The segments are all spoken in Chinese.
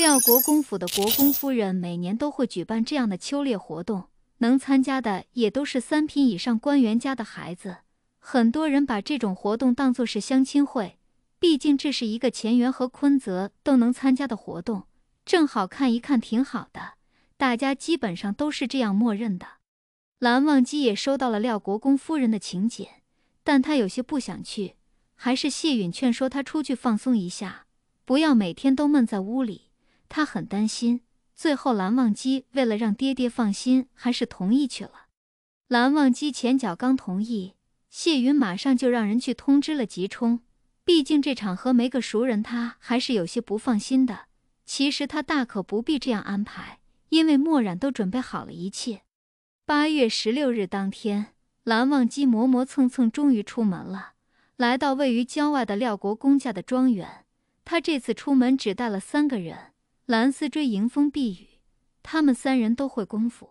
廖国公府的国公夫人每年都会举办这样的秋猎活动，能参加的也都是三品以上官员家的孩子。很多人把这种活动当作是相亲会，毕竟这是一个乾元和坤泽都能参加的活动，正好看一看，挺好的。大家基本上都是这样默认的。蓝忘机也收到了廖国公夫人的请柬，但他有些不想去，还是谢允劝说他出去放松一下，不要每天都闷在屋里。他很担心，最后蓝忘机为了让爹爹放心，还是同意去了。蓝忘机前脚刚同意，谢云马上就让人去通知了吉冲。毕竟这场合没个熟人，他还是有些不放心的。其实他大可不必这样安排，因为墨染都准备好了一切。八月十六日当天，蓝忘机磨磨蹭蹭，终于出门了。来到位于郊外的廖国公家的庄园，他这次出门只带了三个人。蓝丝锥迎风避雨，他们三人都会功夫。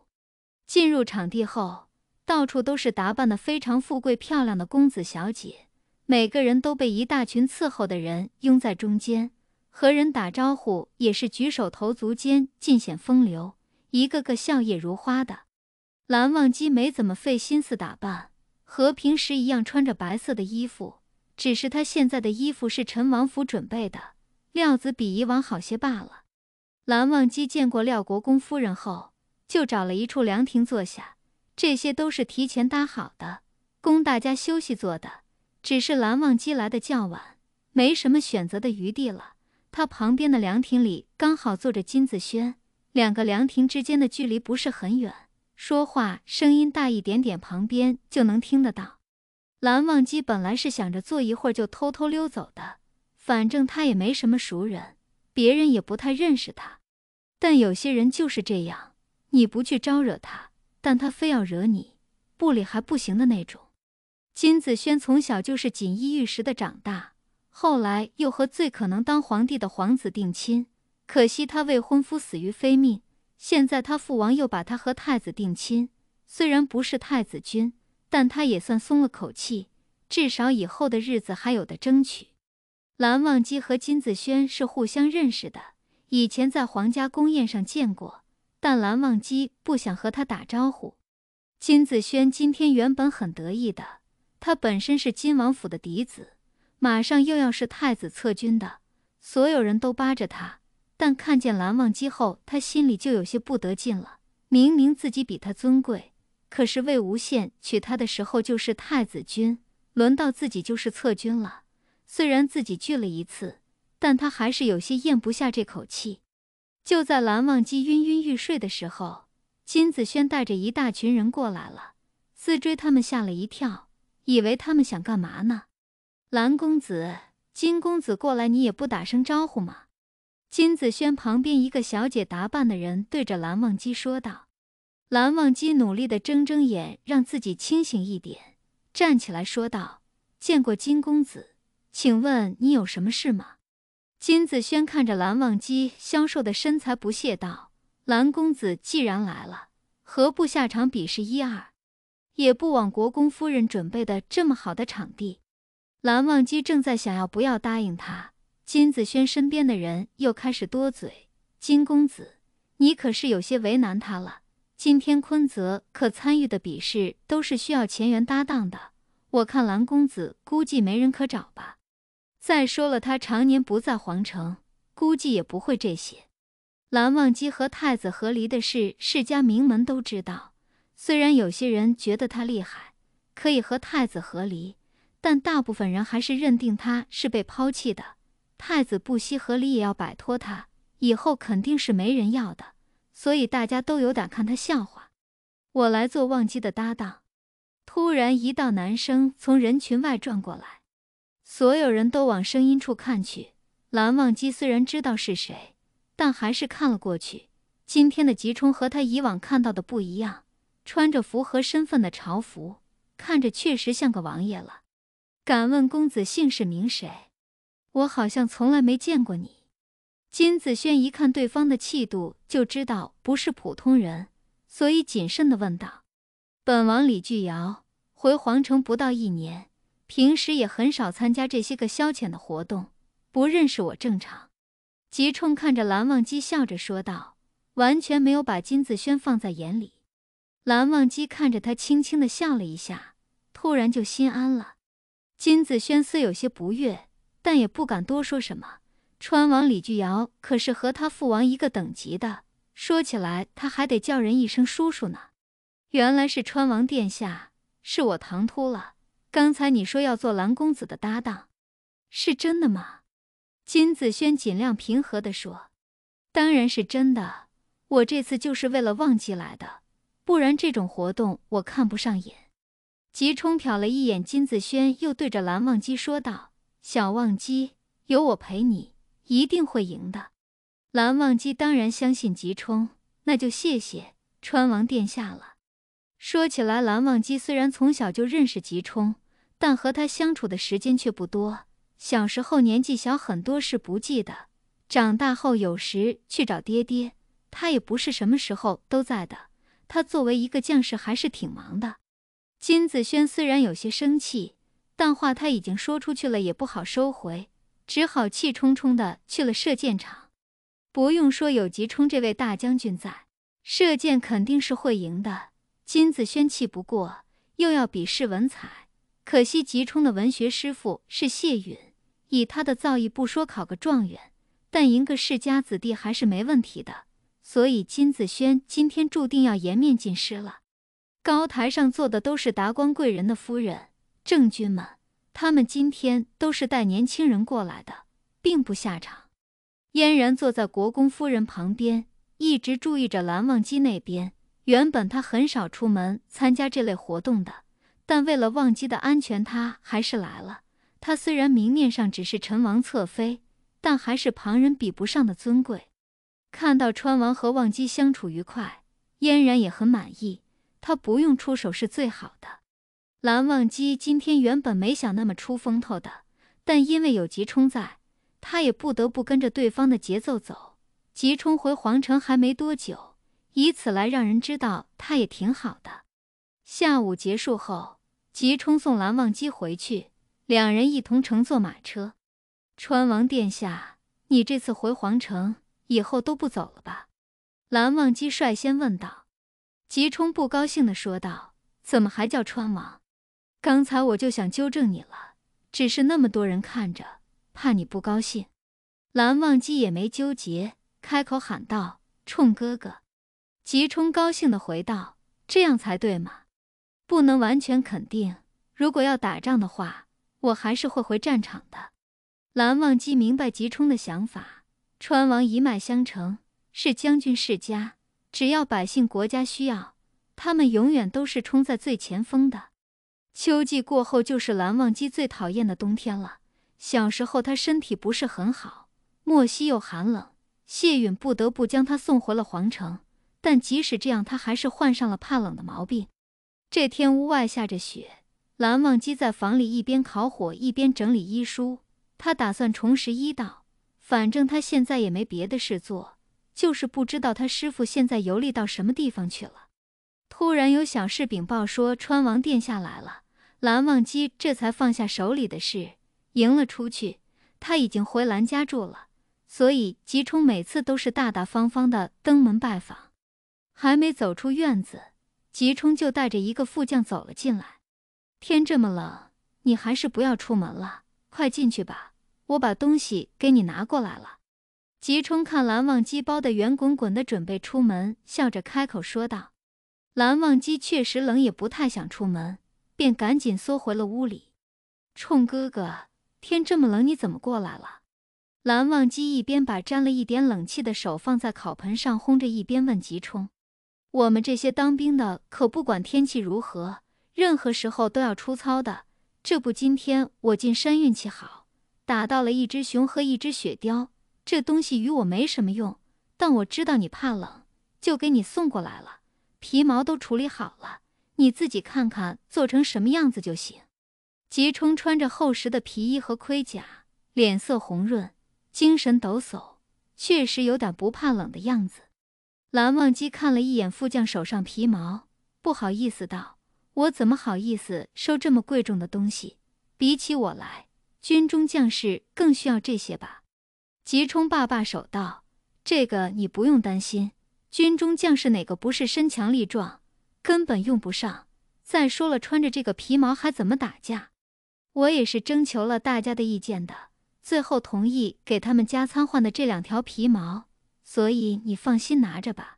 进入场地后，到处都是打扮的非常富贵漂亮的公子小姐，每个人都被一大群伺候的人拥在中间，和人打招呼也是举手投足间尽显风流，一个个笑靥如花的。蓝忘机没怎么费心思打扮，和平时一样穿着白色的衣服，只是他现在的衣服是陈王府准备的，料子比以往好些罢了。蓝忘机见过廖国公夫人后，就找了一处凉亭坐下。这些都是提前搭好的，供大家休息坐的。只是蓝忘机来的较晚，没什么选择的余地了。他旁边的凉亭里刚好坐着金子轩，两个凉亭之间的距离不是很远，说话声音大一点点，旁边就能听得到。蓝忘机本来是想着坐一会儿就偷偷溜走的，反正他也没什么熟人，别人也不太认识他。但有些人就是这样，你不去招惹他，但他非要惹你，不理还不行的那种。金子轩从小就是锦衣玉食的长大，后来又和最可能当皇帝的皇子定亲，可惜他未婚夫死于非命。现在他父王又把他和太子定亲，虽然不是太子君，但他也算松了口气，至少以后的日子还有的争取。蓝忘机和金子轩是互相认识的。以前在皇家宫宴上见过，但蓝忘机不想和他打招呼。金子轩今天原本很得意的，他本身是金王府的嫡子，马上又要是太子侧军的，所有人都扒着他。但看见蓝忘机后，他心里就有些不得劲了。明明自己比他尊贵，可是魏无羡娶他的时候就是太子君，轮到自己就是侧君了。虽然自己拒了一次。但他还是有些咽不下这口气。就在蓝忘机晕晕欲睡的时候，金子轩带着一大群人过来了。四追他们吓了一跳，以为他们想干嘛呢？蓝公子、金公子过来，你也不打声招呼吗？金子轩旁边一个小姐打扮的人对着蓝忘机说道。蓝忘机努力的睁睁眼，让自己清醒一点，站起来说道：“见过金公子，请问你有什么事吗？”金子轩看着蓝忘机消瘦的身材，不屑道：“蓝公子既然来了，何不下场比试一二？也不枉国公夫人准备的这么好的场地。”蓝忘机正在想要不要答应他，金子轩身边的人又开始多嘴：“金公子，你可是有些为难他了。今天昆泽可参与的比试都是需要前缘搭档的，我看蓝公子估计没人可找吧。”再说了，他常年不在皇城，估计也不会这些。蓝忘机和太子和离的事，世家名门都知道。虽然有些人觉得他厉害，可以和太子和离，但大部分人还是认定他是被抛弃的。太子不惜和离也要摆脱他，以后肯定是没人要的，所以大家都有胆看他笑话。我来做忘机的搭档。突然，一道男声从人群外转过来。所有人都往声音处看去。蓝忘机虽然知道是谁，但还是看了过去。今天的吉冲和他以往看到的不一样，穿着符合身份的朝服，看着确实像个王爷了。敢问公子姓氏名谁？我好像从来没见过你。金子轩一看对方的气度，就知道不是普通人，所以谨慎的问道：“本王李巨尧，回皇城不到一年。”平时也很少参加这些个消遣的活动，不认识我正常。吉冲看着蓝忘机笑着说道，完全没有把金子轩放在眼里。蓝忘机看着他，轻轻的笑了一下，突然就心安了。金子轩虽有些不悦，但也不敢多说什么。川王李巨尧可是和他父王一个等级的，说起来他还得叫人一声叔叔呢。原来是川王殿下，是我唐突了。刚才你说要做蓝公子的搭档，是真的吗？金子轩尽量平和的说：“当然是真的，我这次就是为了忘机来的，不然这种活动我看不上眼。”吉冲瞟了一眼金子轩，又对着蓝忘机说道：“小忘机，有我陪你，一定会赢的。”蓝忘机当然相信吉冲，那就谢谢川王殿下了。说起来，蓝忘机虽然从小就认识吉冲，但和他相处的时间却不多。小时候年纪小，很多事不记得；长大后有时去找爹爹，他也不是什么时候都在的。他作为一个将士，还是挺忙的。金子轩虽然有些生气，但话他已经说出去了，也不好收回，只好气冲冲地去了射箭场。不用说，有吉冲这位大将军在，射箭肯定是会赢的。金子轩气不过，又要比试文采。可惜吉冲的文学师傅是谢允，以他的造诣，不说考个状元，但赢个世家子弟还是没问题的。所以金子轩今天注定要颜面尽失了。高台上坐的都是达官贵人的夫人、正君们，他们今天都是带年轻人过来的，并不下场。嫣然坐在国公夫人旁边，一直注意着蓝忘机那边。原本他很少出门参加这类活动的，但为了忘机的安全，他还是来了。他虽然明面上只是陈王侧妃，但还是旁人比不上的尊贵。看到川王和忘机相处愉快，嫣然也很满意。他不用出手是最好的。蓝忘机今天原本没想那么出风头的，但因为有吉冲在，他也不得不跟着对方的节奏走。吉冲回皇城还没多久。以此来让人知道他也挺好的。下午结束后，吉冲送蓝忘机回去，两人一同乘坐马车。川王殿下，你这次回皇城以后都不走了吧？蓝忘机率先问道。吉冲不高兴的说道：“怎么还叫川王？刚才我就想纠正你了，只是那么多人看着，怕你不高兴。”蓝忘机也没纠结，开口喊道：“冲哥哥。”吉冲高兴的回道：“这样才对嘛，不能完全肯定。如果要打仗的话，我还是会回战场的。”蓝忘机明白吉冲的想法，川王一脉相承，是将军世家，只要百姓国家需要，他们永远都是冲在最前锋的。秋季过后就是蓝忘机最讨厌的冬天了。小时候他身体不是很好，莫西又寒冷，谢允不得不将他送回了皇城。但即使这样，他还是患上了怕冷的毛病。这天屋外下着雪，蓝忘机在房里一边烤火，一边整理医书。他打算重拾医道，反正他现在也没别的事做，就是不知道他师傅现在游历到什么地方去了。突然有小侍禀报说川王殿下来了，蓝忘机这才放下手里的事，迎了出去。他已经回蓝家住了，所以吉冲每次都是大大方方的登门拜访。还没走出院子，吉冲就带着一个副将走了进来。天这么冷，你还是不要出门了，快进去吧。我把东西给你拿过来了。吉冲看蓝忘机包的圆滚滚的，准备出门，笑着开口说道：“蓝忘机确实冷，也不太想出门，便赶紧缩回了屋里。”冲哥哥，天这么冷，你怎么过来了？蓝忘机一边把沾了一点冷气的手放在烤盆上烘着，一边问吉冲。我们这些当兵的可不管天气如何，任何时候都要出操的。这不，今天我进山运气好，打到了一只熊和一只雪貂。这东西与我没什么用，但我知道你怕冷，就给你送过来了。皮毛都处理好了，你自己看看做成什么样子就行。吉冲穿着厚实的皮衣和盔甲，脸色红润，精神抖擞，确实有点不怕冷的样子。蓝忘机看了一眼副将手上皮毛，不好意思道：“我怎么好意思收这么贵重的东西？比起我来，军中将士更需要这些吧？”吉冲霸霸手道：“这个你不用担心，军中将士哪个不是身强力壮，根本用不上。再说了，穿着这个皮毛还怎么打架？我也是征求了大家的意见的，最后同意给他们加餐换的这两条皮毛。”所以你放心拿着吧，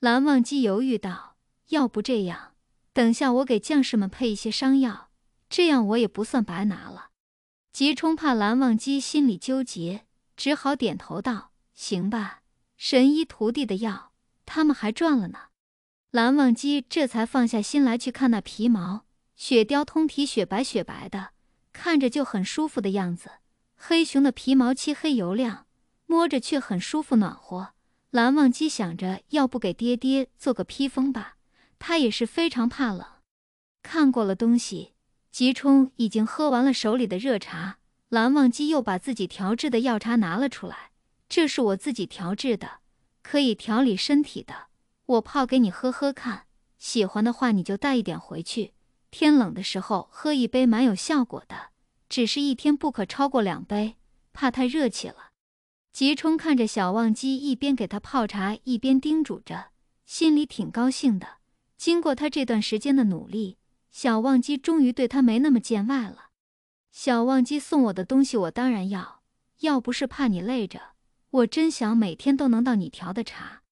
蓝忘机犹豫道：“要不这样，等下我给将士们配一些伤药，这样我也不算白拿了。”吉冲怕蓝忘机心里纠结，只好点头道：“行吧，神医徒弟的药，他们还赚了呢。”蓝忘机这才放下心来，去看那皮毛。雪貂通体雪白雪白的，看着就很舒服的样子。黑熊的皮毛漆黑油亮。摸着却很舒服，暖和。蓝忘机想着，要不给爹爹做个披风吧？他也是非常怕冷。看过了东西，吉冲已经喝完了手里的热茶。蓝忘机又把自己调制的药茶拿了出来，这是我自己调制的，可以调理身体的。我泡给你喝喝看，喜欢的话你就带一点回去。天冷的时候喝一杯蛮有效果的，只是一天不可超过两杯，怕太热气了。吉冲看着小忘机，一边给他泡茶，一边叮嘱着，心里挺高兴的。经过他这段时间的努力，小忘机终于对他没那么见外了。小忘机送我的东西，我当然要。要不是怕你累着，我真想每天都能到你调的茶。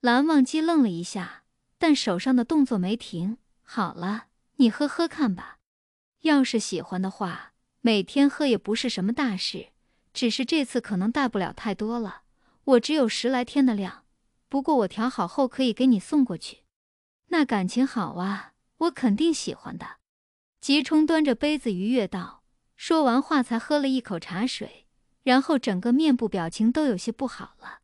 蓝忘机愣了一下，但手上的动作没停。好了，你喝喝看吧，要是喜欢的话，每天喝也不是什么大事。只是这次可能带不了太多了，我只有十来天的量。不过我调好后可以给你送过去。那感情好啊，我肯定喜欢的。吉冲端着杯子愉悦道，说完话才喝了一口茶水，然后整个面部表情都有些不好了。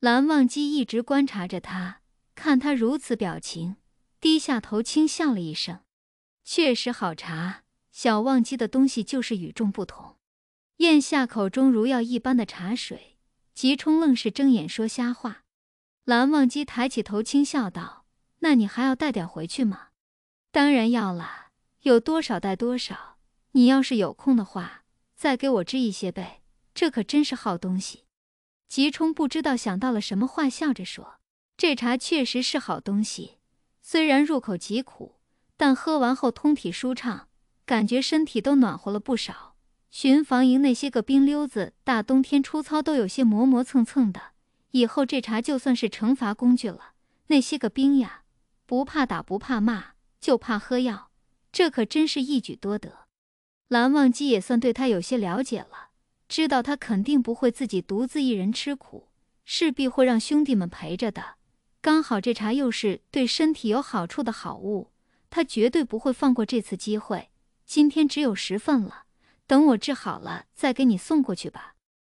蓝忘机一直观察着他，看他如此表情，低下头轻笑了一声。确实好茶，小忘机的东西就是与众不同。咽下口中如药一般的茶水，吉冲愣是睁眼说瞎话。蓝忘机抬起头轻笑道：“那你还要带点回去吗？”“当然要了，有多少带多少。你要是有空的话，再给我织一些呗。这可真是好东西。”吉冲不知道想到了什么话，笑着说：“这茶确实是好东西，虽然入口极苦，但喝完后通体舒畅，感觉身体都暖和了不少。”巡防营那些个兵溜子，大冬天出操都有些磨磨蹭蹭的。以后这茶就算是惩罚工具了。那些个兵呀，不怕打不怕骂，就怕喝药。这可真是一举多得。蓝忘机也算对他有些了解了，知道他肯定不会自己独自一人吃苦，势必会让兄弟们陪着的。刚好这茶又是对身体有好处的好物，他绝对不会放过这次机会。今天只有十份了。等我治好了，再给你送过去吧。